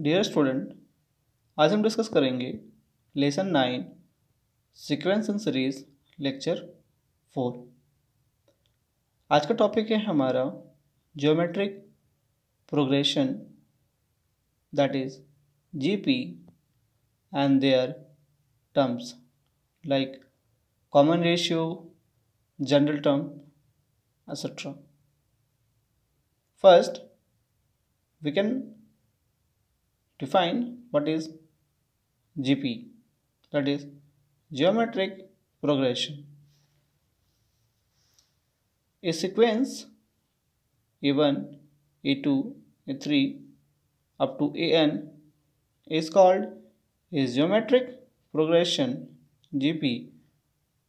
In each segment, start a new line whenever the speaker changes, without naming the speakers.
Dear student आज हम discuss करेंगे lesson nine sequence and series lecture four आज का टॉपिक है हमारा geometric progression that is G P and their terms like common ratio general term etcetera first we can define what is GP that is geometric progression. A sequence A1, A2, A3 up to AN is called a geometric progression GP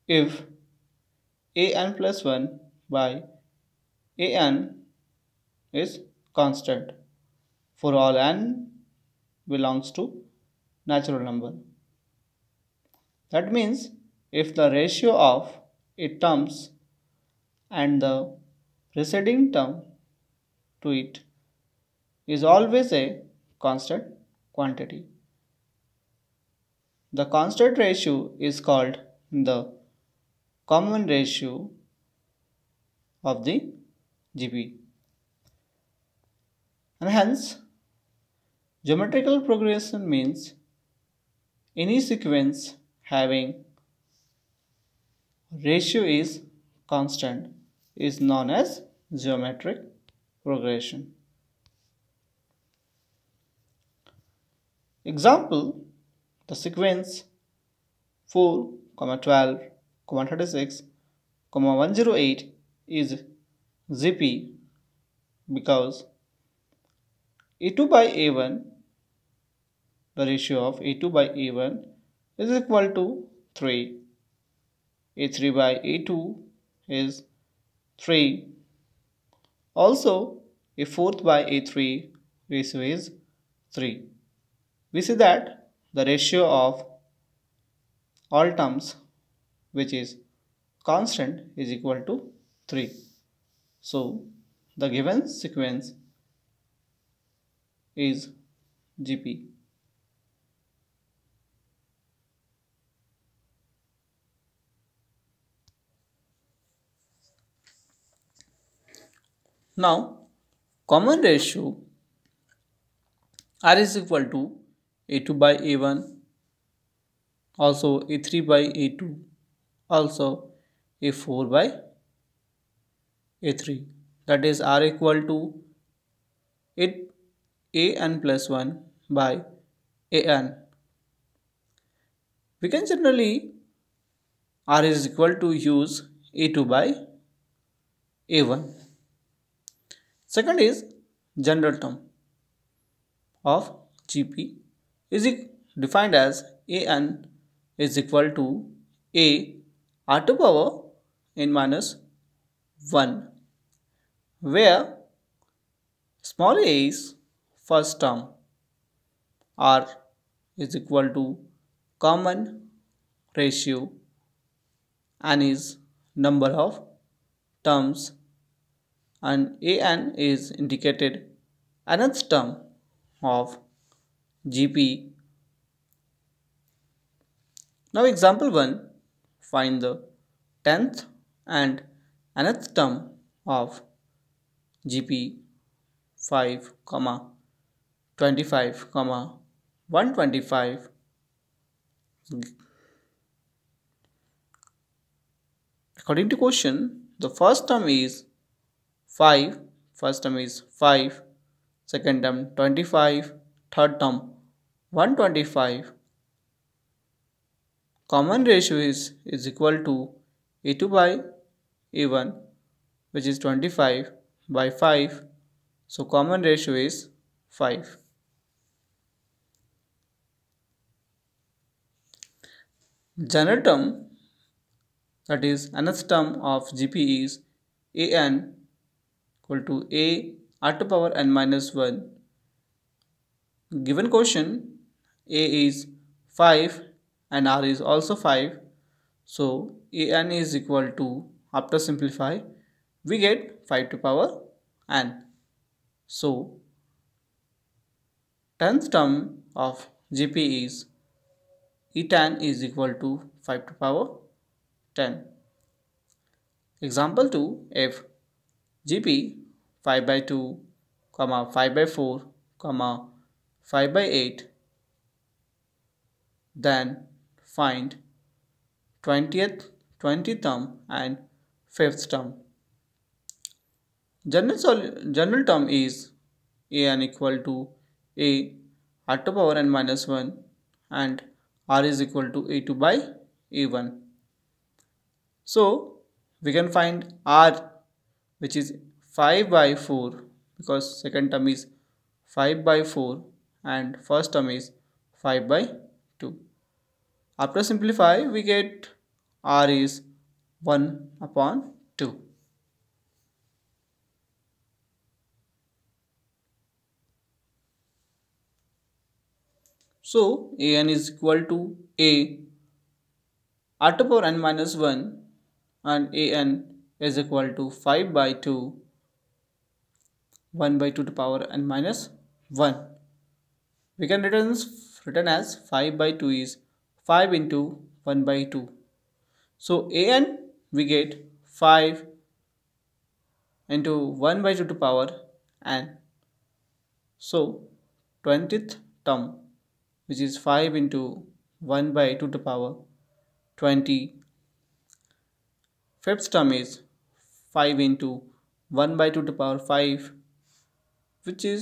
if AN plus 1 by AN is constant for all n belongs to natural number. That means if the ratio of it terms and the preceding term to it is always a constant quantity. The constant ratio is called the common ratio of the GB and hence Geometrical progression means any sequence having ratio is constant is known as geometric progression. Example, the sequence 4, 12, 36, 108 is ZP because A2 by A1 the ratio of A2 by A1 is equal to 3. A3 by A2 is 3. Also, a fourth by A3 ratio is 3. We see that the ratio of all terms which is constant is equal to 3. So, the given sequence is GP. Now, common ratio R is equal to A2 by A1, also A3 by A2, also A4 by A3. That is R equal to it an plus 1 by an. We can generally R is equal to use A2 by A1. Second is general term of GP is defined as AN is equal to A r to power n minus 1 where small a is first term r is equal to common ratio and is number of terms and AN is indicated nth term of GP. Now example 1 find the 10th and nth term of GP 5 comma 25 comma 125 according to question the first term is 5 first term is 5 second term 25 third term 125 common ratio is is equal to a2 by a1 which is 25 by 5 so common ratio is 5 general term that is nth term of gp is an equal to a r to power n minus 1. Given question a is 5 and r is also 5. So a n is equal to after simplify we get 5 to power n. So 10th term of GP is E tan is equal to 5 to power 10. Example 2 if GP 5 by 2, comma 5 by 4, comma 5 by 8. Then find 20th, 20th term and 5th term. General, general term is an equal to a r to power n minus 1 and r is equal to a2 by a1. So we can find r which is 5 by 4 because second term is 5 by 4 and first term is 5 by 2. After simplify we get R is 1 upon 2. So an is equal to a r to power n minus 1 and an is equal to 5 by 2 1 by 2 to the power n minus 1 we can this written as 5 by 2 is 5 into 1 by 2 so an we get 5 into 1 by 2 to power n so 20th term which is 5 into 1 by 2 to power 20 fifth term is 5 into 1 by 2 to the power 5 which is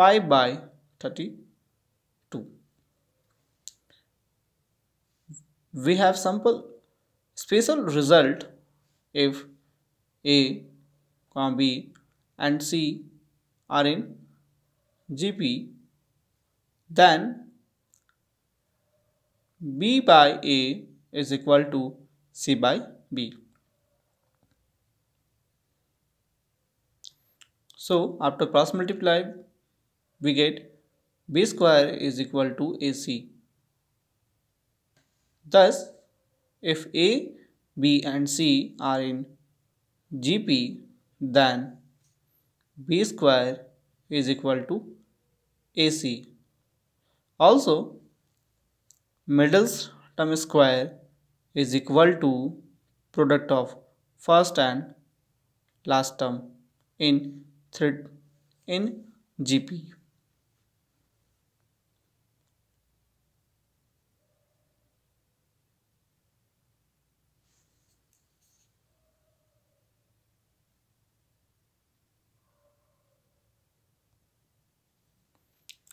5 by 32. We have sample special result if A, B and C are in GP then B by A is equal to C by B. So after cross multiply we get b square is equal to ac. Thus if a, b and c are in gp then b square is equal to ac. Also middle term square is equal to product of first and last term in thread in GPU.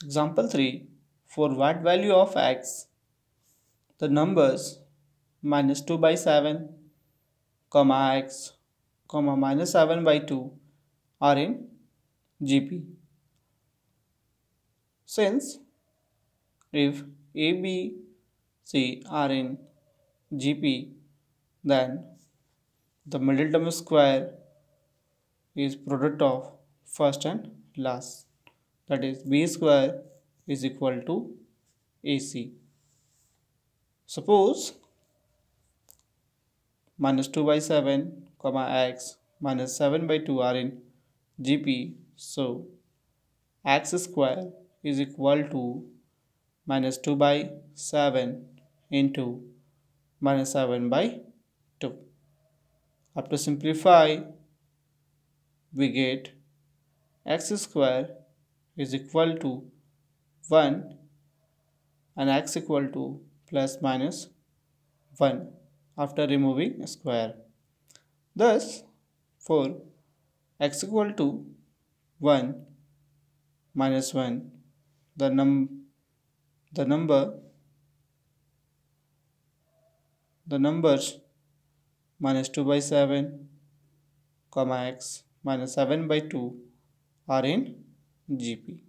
Example 3 For what value of x the numbers minus 2 by 7 comma x comma minus 7 by 2 are in GP. Since if A, B, C are in GP, then the middle term square is product of first and last. That is B square is equal to AC. Suppose minus 2 by 7 comma x minus 7 by 2 are in GP. So x square is equal to minus 2 by 7 into minus 7 by 2. After simplify, we get x square is equal to 1 and x equal to plus minus 1 after removing square. Thus, for x equal to 1 minus 1 the num the number the numbers minus 2 by 7 comma x minus 7 by 2 are in GP.